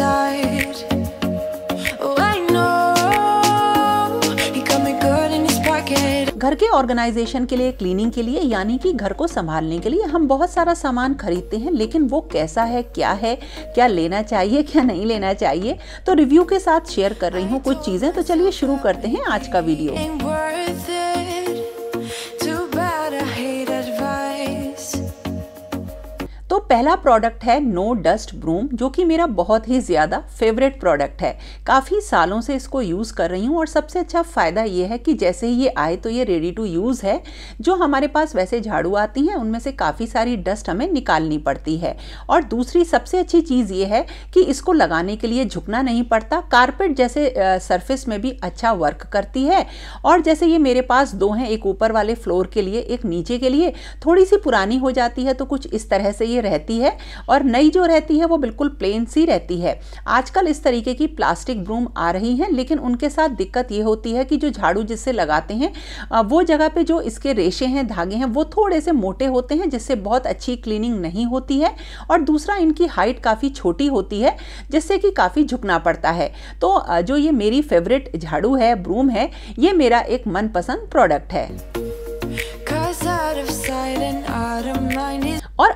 Oh, घर के organisation के लिए क्लीनिंग के लिए यानी कि घर को संभालने के लिए हम बहुत सारा सामान खरीदते हैं लेकिन वो कैसा है क्या है क्या लेना चाहिए क्या नहीं लेना चाहिए तो रिव्यू के साथ शेयर कर रही हूँ कुछ चीज़ें तो चलिए शुरू करते हैं आज का वीडियो पहला प्रोडक्ट है नो डस्ट ब्रूम जो कि मेरा बहुत ही ज़्यादा फेवरेट प्रोडक्ट है काफ़ी सालों से इसको यूज़ कर रही हूँ और सबसे अच्छा फ़ायदा ये है कि जैसे ही ये आए तो ये रेडी टू यूज़ है जो हमारे पास वैसे झाड़ू आती हैं उनमें से काफ़ी सारी डस्ट हमें निकालनी पड़ती है और दूसरी सबसे अच्छी चीज़ ये है कि इसको लगाने के लिए झुकना नहीं पड़ता कारपेट जैसे सरफेस में भी अच्छा वर्क करती है और जैसे ये मेरे पास दो हैं एक ऊपर वाले फ्लोर के लिए एक नीचे के लिए थोड़ी सी पुरानी हो जाती है तो कुछ इस तरह से ये रहती रहती है और नई जो रहती है वो बिल्कुल प्लेन सी रहती है आजकल इस तरीके की प्लास्टिक ब्रूम आ रही हैं लेकिन उनके साथ दिक्कत ये होती है कि जो झाड़ू जिससे लगाते हैं वो जगह पे जो इसके रेशे हैं धागे हैं वो थोड़े से मोटे होते हैं जिससे बहुत अच्छी क्लीनिंग नहीं होती है और दूसरा इनकी हाइट काफ़ी छोटी होती है जिससे कि काफ़ी झुकना पड़ता है तो जो ये मेरी फेवरेट झाड़ू है ब्रूम है ये मेरा एक मनपसंद प्रोडक्ट है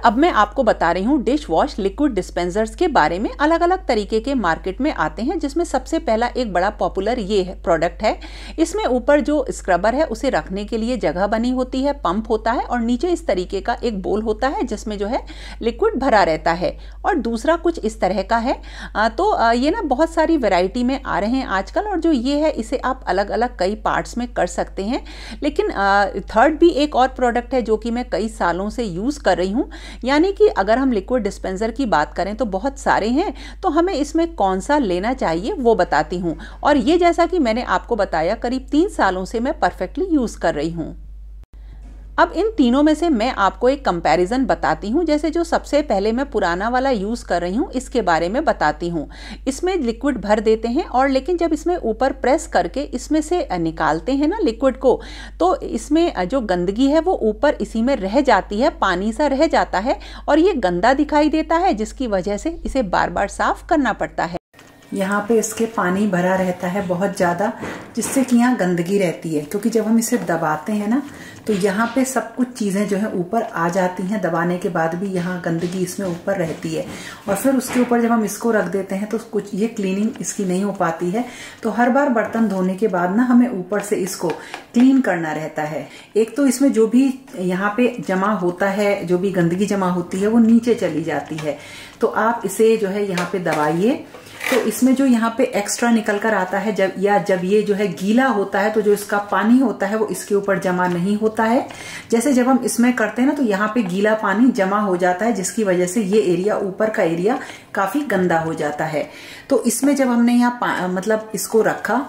अब मैं आपको बता रही हूँ डिश वॉश लिक्विड डिस्पेंसर्स के बारे में अलग अलग तरीके के मार्केट में आते हैं जिसमें सबसे पहला एक बड़ा पॉपुलर ये है प्रोडक्ट है इसमें ऊपर जो स्क्रबर है उसे रखने के लिए जगह बनी होती है पंप होता है और नीचे इस तरीके का एक बोल होता है जिसमें जो है लिक्विड भरा रहता है और दूसरा कुछ इस तरह का है तो ये ना बहुत सारी वेराइटी में आ रहे हैं आजकल और जो ये है इसे आप अलग अलग कई पार्ट्स में कर सकते हैं लेकिन थर्ड भी एक और प्रोडक्ट है जो कि मैं कई सालों से यूज़ कर रही हूँ यानी कि अगर हम लिक्विड डिस्पेंसर की बात करें तो बहुत सारे हैं तो हमें इसमें कौन सा लेना चाहिए वो बताती हूँ और ये जैसा कि मैंने आपको बताया करीब तीन सालों से मैं परफेक्टली यूज़ कर रही हूँ अब इन तीनों में से मैं आपको एक कंपैरिजन बताती हूँ जैसे जो सबसे पहले मैं पुराना वाला यूज़ कर रही हूँ इसके बारे में बताती हूँ इसमें लिक्विड भर देते हैं और लेकिन जब इसमें ऊपर प्रेस करके इसमें से निकालते हैं ना लिक्विड को तो इसमें जो गंदगी है वो ऊपर इसी में रह जाती है पानी सा रह जाता है और ये गंदा दिखाई देता है जिसकी वजह से इसे बार बार साफ़ करना पड़ता है यहाँ पे इसके पानी भरा रहता है बहुत ज़्यादा जिससे कि यहाँ गंदगी रहती है क्योंकि जब हम इसे दबाते हैं ना तो यहाँ पे सब कुछ चीज़ें जो है ऊपर आ जाती हैं दबाने के बाद भी यहाँ गंदगी इसमें ऊपर रहती है और फिर उसके ऊपर जब हम इसको रख देते हैं तो कुछ ये क्लीनिंग इसकी नहीं हो पाती है तो हर बार बर्तन धोने के बाद ना हमें ऊपर से इसको क्लीन करना रहता है एक तो इसमें जो भी यहाँ पे जमा होता है जो भी गंदगी जमा होती है वो नीचे चली जाती है तो आप इसे जो है यहाँ पे दबाइए तो इसमें जो यहाँ पे एक्स्ट्रा निकल कर आता है जब या जब ये जो है गीला होता है तो जो इसका पानी होता है वो इसके ऊपर जमा नहीं होता है जैसे जब हम इसमें करते हैं ना तो यहाँ पे गीला पानी जमा हो जाता है जिसकी वजह से ये एरिया ऊपर का एरिया काफी गंदा हो जाता है तो इसमें जब हमने यहाँ मतलब इसको रखा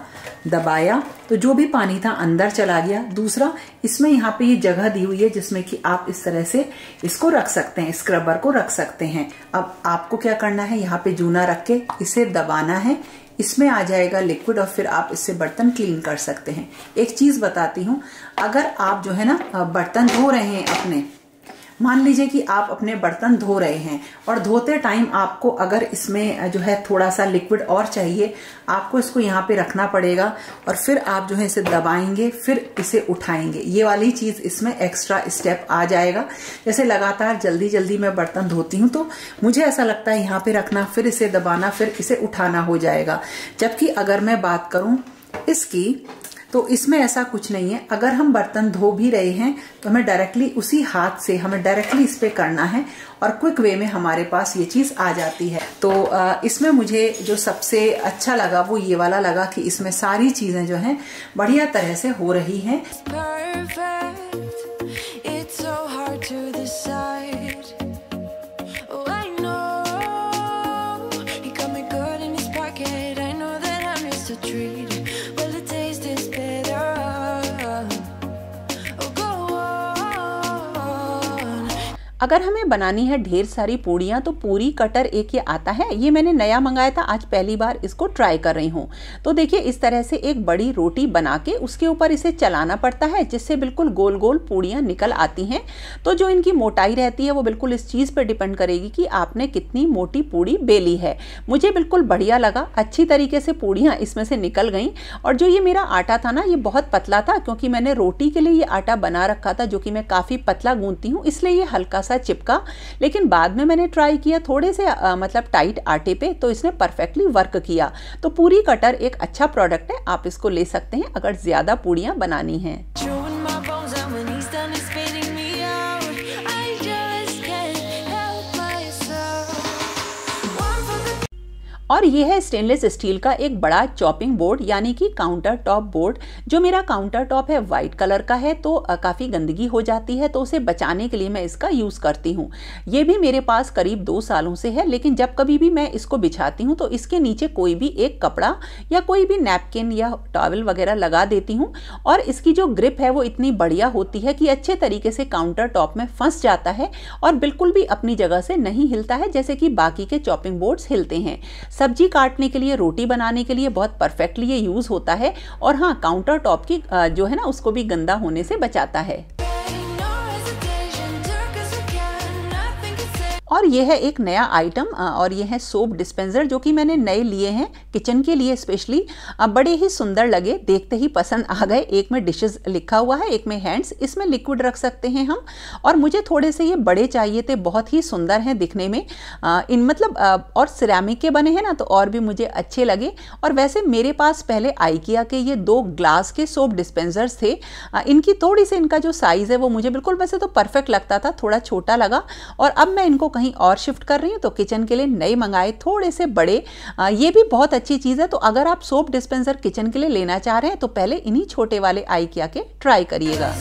दबाया तो जो भी पानी था अंदर चला गया दूसरा इसमें यहाँ पे ये जगह दी हुई है जिसमें कि आप इस तरह से इसको रख सकते हैं स्क्रबर को रख सकते हैं अब आपको क्या करना है यहाँ पे जूना रख के इस इसे दबाना है इसमें आ जाएगा लिक्विड और फिर आप इससे बर्तन क्लीन कर सकते हैं एक चीज़ बताती हूँ अगर आप जो है ना बर्तन धो रहे हैं अपने मान लीजिए कि आप अपने बर्तन धो रहे हैं और धोते टाइम आपको अगर इसमें जो है थोड़ा सा लिक्विड और चाहिए आपको इसको यहाँ पे रखना पड़ेगा और फिर आप जो है इसे दबाएंगे फिर इसे उठाएंगे ये वाली चीज इसमें एक्स्ट्रा स्टेप आ जाएगा जैसे लगातार जल्दी जल्दी मैं बर्तन धोती हूँ तो मुझे ऐसा लगता है यहाँ पे रखना फिर इसे दबाना फिर इसे उठाना हो जाएगा जबकि अगर मैं बात करूं इसकी तो इसमें ऐसा कुछ नहीं है अगर हम बर्तन धो भी रहे हैं तो हमें डायरेक्टली उसी हाथ से हमें डायरेक्टली इस पर करना है और क्विक वे में हमारे पास ये चीज़ आ जाती है तो इसमें मुझे जो सबसे अच्छा लगा वो ये वाला लगा कि इसमें सारी चीज़ें जो हैं बढ़िया तरह से हो रही हैं अगर हमें बनानी है ढेर सारी पूड़ियाँ तो पूरी कटर एक ये आता है ये मैंने नया मंगाया था आज पहली बार इसको ट्राई कर रही हूँ तो देखिए इस तरह से एक बड़ी रोटी बना के उसके ऊपर इसे चलाना पड़ता है जिससे बिल्कुल गोल गोल पूड़ियाँ निकल आती हैं तो जो इनकी मोटाई रहती है वो बिल्कुल इस चीज़ पर डिपेंड करेगी कि आपने कितनी मोटी पूड़ी बेली है मुझे बिल्कुल बढ़िया लगा अच्छी तरीके से पूड़ियाँ इसमें से निकल गई और जो ये मेरा आटा था ना ये बहुत पतला था क्योंकि मैंने रोटी के लिए ये आटा बना रखा था जो कि मैं काफ़ी पतला गूंथती हूँ इसलिए ये हल्का सा चिपका लेकिन बाद में मैंने ट्राई किया थोड़े से आ, मतलब टाइट आटे पे तो इसने परफेक्टली वर्क किया तो पूरी कटर एक अच्छा प्रोडक्ट है आप इसको ले सकते हैं अगर ज़्यादा पूड़ियाँ बनानी हैं और यह है स्टेनलेस स्टील का एक बड़ा चॉपिंग बोर्ड यानी कि काउंटर टॉप बोर्ड जो मेरा काउंटर टॉप है वाइट कलर का है तो काफ़ी गंदगी हो जाती है तो उसे बचाने के लिए मैं इसका यूज़ करती हूँ ये भी मेरे पास करीब दो सालों से है लेकिन जब कभी भी मैं इसको बिछाती हूँ तो इसके नीचे कोई भी एक कपड़ा या कोई भी नैपकिन या टॉवल वगैरह लगा देती हूँ और इसकी जो ग्रिप है वो इतनी बढ़िया होती है कि अच्छे तरीके से काउंटर टॉप में फंस जाता है और बिल्कुल भी अपनी जगह से नहीं हिलता है जैसे कि बाकी के चॉपिंग बोर्ड्स हिलते हैं सब्जी काटने के लिए रोटी बनाने के लिए बहुत परफेक्टली ये यूज़ होता है और हाँ काउंटर टॉप की जो है ना उसको भी गंदा होने से बचाता है और ये है एक नया आइटम और ये है सोप डिस्पेंसर जो कि मैंने नए लिए हैं किचन के लिए स्पेशली बड़े ही सुंदर लगे देखते ही पसंद आ गए एक में डिशेस लिखा हुआ है एक में हैंड्स इसमें लिक्विड रख सकते हैं हम और मुझे थोड़े से ये बड़े चाहिए थे बहुत ही सुंदर हैं दिखने में इन मतलब और सिरामिक के बने हैं ना तो और भी मुझे अच्छे लगे और वैसे मेरे पास पहले आइकिया के ये दो ग्लास के सोप डिस्पेंसर्स थे इनकी थोड़ी सी इनका जो साइज़ है वो मुझे बिल्कुल वैसे तो परफेक्ट लगता था थोड़ा छोटा लगा और अब मैं इनको कहीं और शिफ्ट कर रही हूँ तो किचन के लिए नए मंगाए थोड़े से बड़े ये भी बहुत अच्छी चीज़ है तो अगर आप सोप डिस्पेंसर किचन के लिए लेना चाह रहे हैं तो पहले इन्हीं छोटे वाले आइकिया के ट्राई करिएगा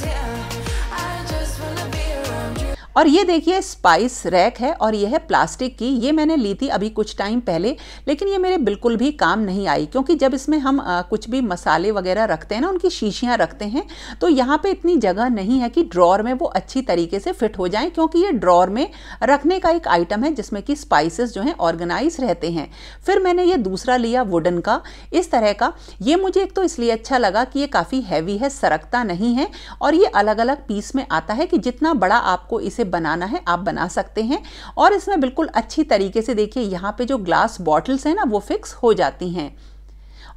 और ये देखिए स्पाइस रैक है और ये है प्लास्टिक की ये मैंने ली थी अभी कुछ टाइम पहले लेकिन ये मेरे बिल्कुल भी काम नहीं आई क्योंकि जब इसमें हम आ, कुछ भी मसाले वगैरह रखते हैं ना उनकी शीशियाँ रखते हैं तो यहाँ पर इतनी जगह नहीं है कि ड्रॉर में वो अच्छी तरीके से फिट हो जाएँ क्योंकि ये ड्रॉर में रखने का एक आइटम है जिसमें कि स्पाइसेस जो हैं ऑर्गेनाइज रहते हैं फिर मैंने ये दूसरा लिया वुडन का इस तरह का ये मुझे एक तो इसलिए अच्छा लगा कि ये काफ़ी हैवी है सरकता नहीं है और ये अलग अलग पीस में आता है कि जितना बड़ा आपको इसे बनाना है आप बना सकते हैं और इसमें बिल्कुल अच्छी तरीके से देखिए यहाँ पे जो ग्लास बॉटल्स हैं ना वो फिक्स हो जाती हैं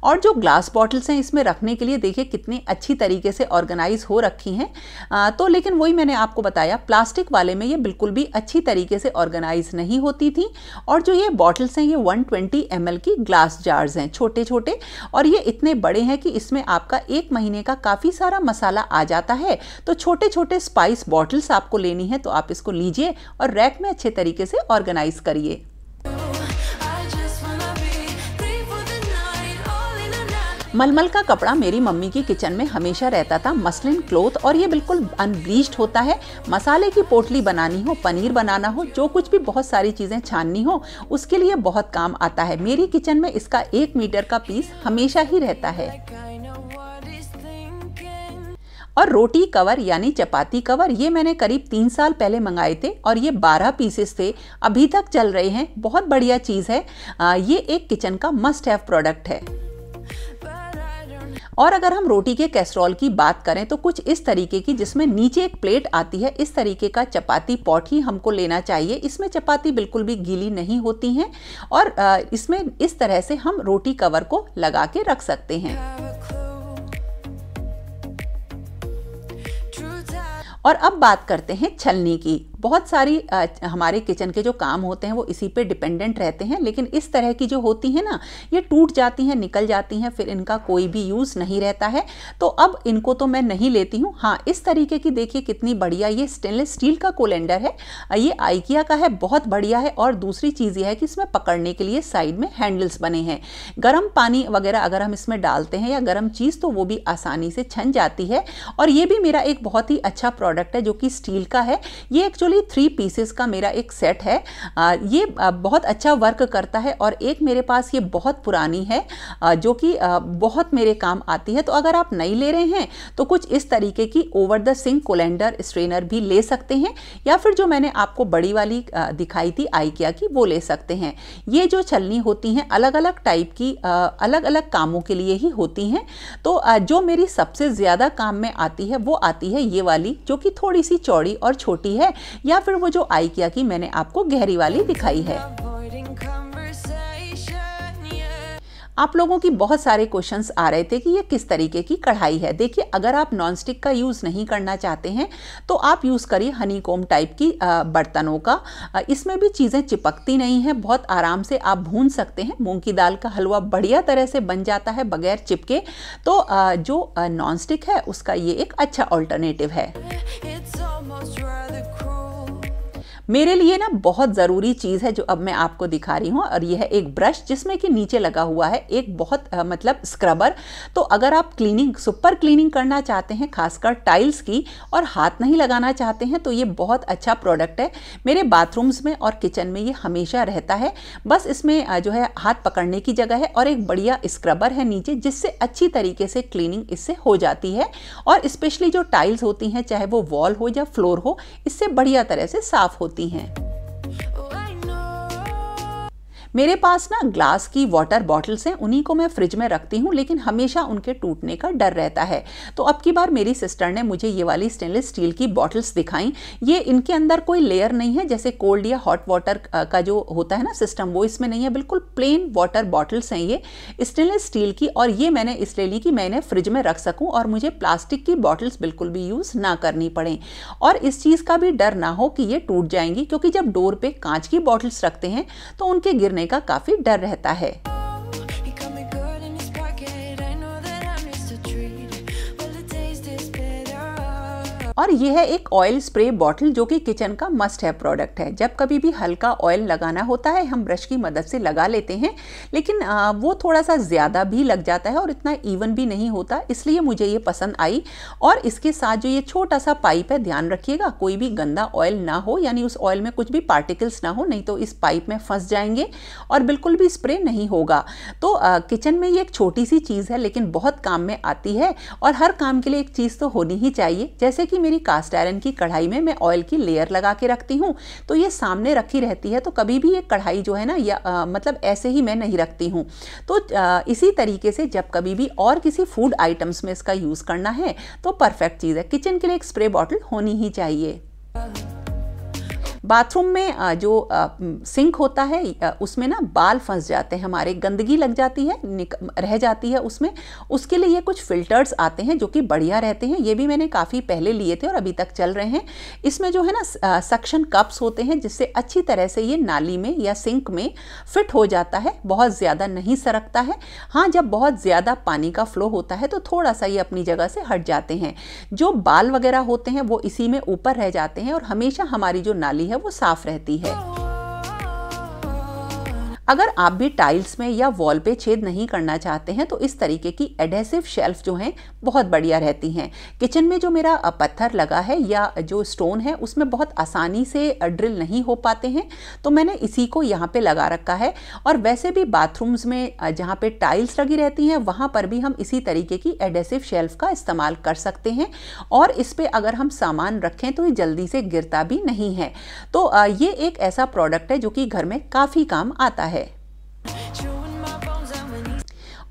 और जो ग्लास बॉटल्स हैं इसमें रखने के लिए देखिए कितनी अच्छी तरीके से ऑर्गेनाइज हो रखी हैं तो लेकिन वही मैंने आपको बताया प्लास्टिक वाले में ये बिल्कुल भी अच्छी तरीके से ऑर्गेनाइज नहीं होती थी और जो ये बॉटल्स हैं ये 120 ट्वेंटी की ग्लास जार्स हैं छोटे छोटे और ये इतने बड़े हैं कि इसमें आपका एक महीने का काफ़ी सारा मसाला आ जाता है तो छोटे छोटे स्पाइस बॉटल्स आपको लेनी है तो आप इसको लीजिए और रैक में अच्छे तरीके से ऑर्गेनाइज करिए मलमल का कपड़ा मेरी मम्मी की किचन में हमेशा रहता था मसलिन क्लोथ और ये बिल्कुल अनब्लीच्ड होता है मसाले की पोटली बनानी हो पनीर बनाना हो जो कुछ भी बहुत सारी चीज़ें छाननी हो उसके लिए बहुत काम आता है मेरी किचन में इसका एक मीटर का पीस हमेशा ही रहता है और रोटी कवर यानी चपाती कवर ये मैंने करीब तीन साल पहले मंगाए थे और ये बारह पीसेस थे अभी तक चल रहे हैं बहुत बढ़िया चीज़ है आ, ये एक किचन का मस्ट हैव प्रोडक्ट है और अगर हम रोटी के कैसरोल की बात करें तो कुछ इस तरीके की जिसमें नीचे एक प्लेट आती है इस तरीके का चपाती पॉट ही हमको लेना चाहिए इसमें चपाती बिल्कुल भी गीली नहीं होती हैं और इसमें इस तरह से हम रोटी कवर को लगा के रख सकते हैं और अब बात करते हैं छलनी की बहुत सारी आ, हमारे किचन के जो काम होते हैं वो इसी पे डिपेंडेंट रहते हैं लेकिन इस तरह की जो होती है ना ये टूट जाती हैं निकल जाती हैं फिर इनका कोई भी यूज़ नहीं रहता है तो अब इनको तो मैं नहीं लेती हूँ हाँ इस तरीके की देखिए कितनी बढ़िया ये स्टेनलेस स्टील का कोलेंडर है ये आइकिया का है बहुत बढ़िया है और दूसरी चीज़ यह है कि इसमें पकड़ने के लिए साइड में हैंडल्स बने हैं गर्म पानी वगैरह अगर हम इसमें डालते हैं या गर्म चीज़ तो वो भी आसानी से छन जाती है और ये भी मेरा एक बहुत ही अच्छा प्रोडक्ट प्रोडक्ट है जो कि स्टील का है ये एक्चुअली थ्री पीसेस का मेरा एक सेट है आ, ये बहुत अच्छा वर्क करता है और एक मेरे पास ये बहुत पुरानी है आ, जो कि बहुत मेरे काम आती है तो अगर आप नई ले रहे हैं तो कुछ इस तरीके की over the sink colander strainer भी ले सकते हैं या फिर जो मैंने आपको बड़ी वाली दिखाई थी आइकिया की वो ले सकते हैं ये जो छलनी होती हैं अलग अलग टाइप की अलग अलग कामों के लिए ही होती हैं तो जो मेरी सबसे ज़्यादा काम में आती है वो आती है ये वाली जो कि थोड़ी सी चौड़ी और छोटी है या फिर वो जो आइकिया की मैंने आपको गहरी वाली दिखाई है आप लोगों की बहुत सारे क्वेश्चंस आ रहे थे कि ये किस तरीके की कढ़ाई है देखिए अगर आप नॉन स्टिक का यूज़ नहीं करना चाहते हैं तो आप यूज़ करिए हनी कोम टाइप की बर्तनों का इसमें भी चीज़ें चिपकती नहीं हैं बहुत आराम से आप भून सकते हैं मूँग की दाल का हलवा बढ़िया तरह से बन जाता है बगैर चिपके तो जो नॉन स्टिक है उसका ये एक अच्छा ऑल्टरनेटिव है मेरे लिए ना बहुत ज़रूरी चीज़ है जो अब मैं आपको दिखा रही हूँ और यह है एक ब्रश जिसमें कि नीचे लगा हुआ है एक बहुत आ, मतलब स्क्रबर तो अगर आप क्लीनिंग सुपर क्लीनिंग करना चाहते हैं खासकर टाइल्स की और हाथ नहीं लगाना चाहते हैं तो ये बहुत अच्छा प्रोडक्ट है मेरे बाथरूम्स में और किचन में ये हमेशा रहता है बस इसमें जो है हाथ पकड़ने की जगह है और एक बढ़िया स्क्रबर है नीचे जिससे अच्छी तरीके से क्लीनिंग इससे हो जाती है और स्पेशली जो टाइल्स होती हैं चाहे वो वॉल हो या फ्लोर हो इससे बढ़िया तरह से साफ़ होती सकती हैं मेरे पास ना ग्लास की वाटर बॉटल्स हैं उन्हीं को मैं फ्रिज में रखती हूँ लेकिन हमेशा उनके टूटने का डर रहता है तो अब की बार मेरी सिस्टर ने मुझे ये वाली स्टेनलेस स्टील की बॉटल्स दिखाई ये इनके अंदर कोई लेयर नहीं है जैसे कोल्ड या हॉट वाटर का जो होता है ना सिस्टम वो इसमें नहीं है बिल्कुल प्लेन वाटर बॉटल्स हैं ये स्टेनलेस स्टील की और ये मैंने इसलिए ली कि मैं इन्हें फ्रिज में रख सकूँ और मुझे प्लास्टिक की बॉटल्स बिल्कुल भी यूज़ ना करनी पड़े और इस चीज़ का भी डर ना हो कि ये टूट जाएंगी क्योंकि जब डोर पर कांच की बॉटल्स रखते हैं तो उनके गिरने करने का काफ़ी डर रहता है और ये है एक ऑयल स्प्रे बॉटल जो कि किचन का मस्ट है प्रोडक्ट है जब कभी भी हल्का ऑयल लगाना होता है हम ब्रश की मदद से लगा लेते हैं लेकिन आ, वो थोड़ा सा ज़्यादा भी लग जाता है और इतना इवन भी नहीं होता इसलिए मुझे ये पसंद आई और इसके साथ जो ये छोटा सा पाइप है ध्यान रखिएगा कोई भी गंदा ऑयल ना हो यानी उस ऑयल में कुछ भी पार्टिकल्स ना हो नहीं तो इस पाइप में फंस जाएंगे और बिल्कुल भी स्प्रे नहीं होगा तो किचन में ये एक छोटी सी चीज़ है लेकिन बहुत काम में आती है और हर काम के लिए एक चीज़ तो होनी ही चाहिए जैसे कि मेरी कास्ट आयरन की कढ़ाई में मैं ऑयल की लेयर लगा के रखती हूँ तो ये सामने रखी रहती है तो कभी भी ये कढ़ाई जो है ना या आ, मतलब ऐसे ही मैं नहीं रखती हूँ तो आ, इसी तरीके से जब कभी भी और किसी फूड आइटम्स में इसका यूज़ करना है तो परफेक्ट चीज़ है किचन के लिए एक स्प्रे बॉटल होनी ही चाहिए बाथरूम में जो सिंक होता है उसमें ना बाल फंस जाते हैं हमारे गंदगी लग जाती है रह जाती है उसमें उसके लिए ये कुछ फ़िल्टर्स आते हैं जो कि बढ़िया रहते हैं ये भी मैंने काफ़ी पहले लिए थे और अभी तक चल रहे हैं इसमें जो है ना सक्शन कप्स होते हैं जिससे अच्छी तरह से ये नाली में या सिंक में फिट हो जाता है बहुत ज़्यादा नहीं सरकता है हाँ जब बहुत ज़्यादा पानी का फ्लो होता है तो थोड़ा सा ये अपनी जगह से हट जाते हैं जो बाल वगैरह होते हैं वो इसी में ऊपर रह जाते हैं और हमेशा हमारी जो नाली है वो साफ रहती है अगर आप भी टाइल्स में या वॉल पे छेद नहीं करना चाहते हैं तो इस तरीके की एडहेसिव शेल्फ जो हैं बहुत बढ़िया रहती हैं किचन में जो मेरा पत्थर लगा है या जो स्टोन है उसमें बहुत आसानी से ड्रिल नहीं हो पाते हैं तो मैंने इसी को यहाँ पे लगा रखा है और वैसे भी बाथरूम्स में जहाँ पे टाइल्स लगी रहती हैं वहाँ पर भी हम इसी तरीके की एडेसिव शेल्फ का इस्तेमाल कर सकते हैं और इस पर अगर हम सामान रखें तो ये जल्दी से गिरता भी नहीं है तो ये एक ऐसा प्रोडक्ट है जो कि घर में काफ़ी काम आता है You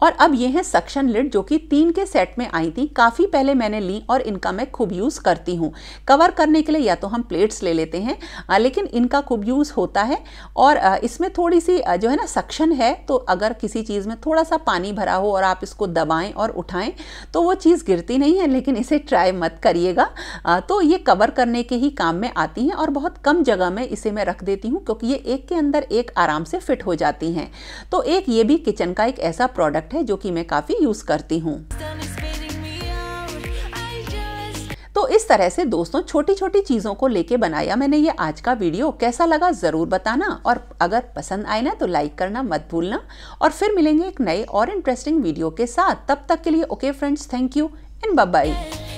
और अब ये हैं सक्शन लिड जो कि तीन के सेट में आई थी काफ़ी पहले मैंने ली और इनका मैं खूब यूज़ करती हूँ कवर करने के लिए या तो हम प्लेट्स ले लेते हैं लेकिन इनका खूब यूज़ होता है और इसमें थोड़ी सी जो है ना सक्शन है तो अगर किसी चीज़ में थोड़ा सा पानी भरा हो और आप इसको दबाएँ और उठाएँ तो वो चीज़ गिरती नहीं है लेकिन इसे ट्राई मत करिएगा तो ये कवर करने के ही काम में आती हैं और बहुत कम जगह में इसे मैं रख देती हूँ क्योंकि ये एक के अंदर एक आराम से फिट हो जाती हैं तो एक ये भी किचन का एक ऐसा प्रोडक्ट प्रोडक्ट है जो कि मैं काफ़ी यूज़ करती हूँ तो इस तरह से दोस्तों छोटी छोटी चीज़ों को लेके बनाया मैंने ये आज का वीडियो कैसा लगा ज़रूर बताना और अगर पसंद आए ना तो लाइक करना मत भूलना और फिर मिलेंगे एक नए और इंटरेस्टिंग वीडियो के साथ तब तक के लिए okay friends thank you and bye